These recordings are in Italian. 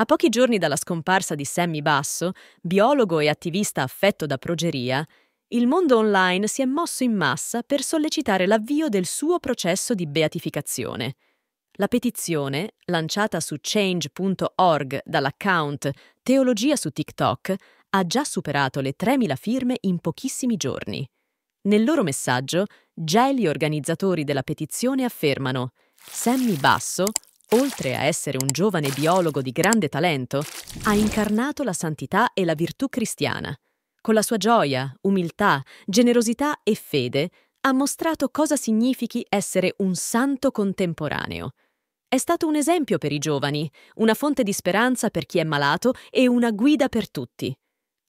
A pochi giorni dalla scomparsa di Sammy Basso, biologo e attivista affetto da progeria, il mondo online si è mosso in massa per sollecitare l'avvio del suo processo di beatificazione. La petizione, lanciata su change.org dall'account Teologia su TikTok, ha già superato le 3.000 firme in pochissimi giorni. Nel loro messaggio, già gli organizzatori della petizione affermano Sammy Basso oltre a essere un giovane biologo di grande talento, ha incarnato la santità e la virtù cristiana. Con la sua gioia, umiltà, generosità e fede, ha mostrato cosa significhi essere un santo contemporaneo. È stato un esempio per i giovani, una fonte di speranza per chi è malato e una guida per tutti.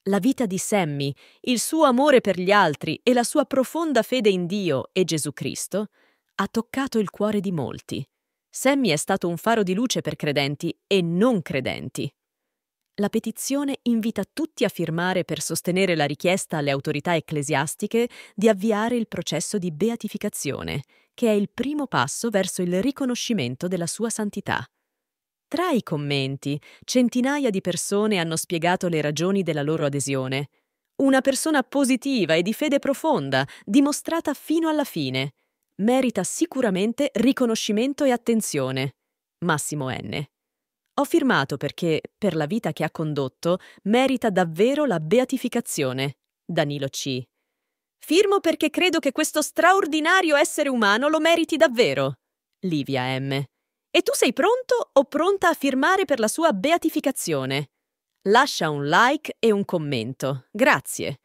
La vita di Sammy, il suo amore per gli altri e la sua profonda fede in Dio e Gesù Cristo ha toccato il cuore di molti. Sammy è stato un faro di luce per credenti e non credenti. La petizione invita tutti a firmare per sostenere la richiesta alle autorità ecclesiastiche di avviare il processo di beatificazione, che è il primo passo verso il riconoscimento della sua santità. Tra i commenti, centinaia di persone hanno spiegato le ragioni della loro adesione. Una persona positiva e di fede profonda, dimostrata fino alla fine merita sicuramente riconoscimento e attenzione. Massimo N. Ho firmato perché, per la vita che ha condotto, merita davvero la beatificazione. Danilo C. Firmo perché credo che questo straordinario essere umano lo meriti davvero. Livia M. E tu sei pronto o pronta a firmare per la sua beatificazione? Lascia un like e un commento. Grazie.